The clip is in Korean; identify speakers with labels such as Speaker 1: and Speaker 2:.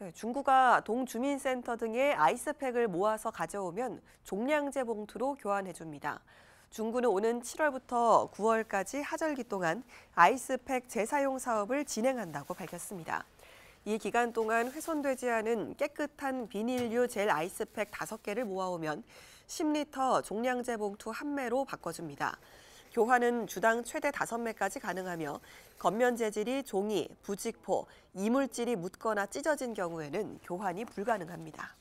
Speaker 1: 네, 중구가 동주민센터 등의 아이스팩을 모아서 가져오면 종량제 봉투로 교환해줍니다. 중구는 오는 7월부터 9월까지 하절기 동안 아이스팩 재사용 사업을 진행한다고 밝혔습니다. 이 기간 동안 훼손되지 않은 깨끗한 비닐류 젤 아이스팩 5개를 모아오면 10리터 종량제 봉투 한 매로 바꿔줍니다. 교환은 주당 최대 5매까지 가능하며 겉면 재질이 종이, 부직포, 이물질이 묻거나 찢어진 경우에는 교환이 불가능합니다.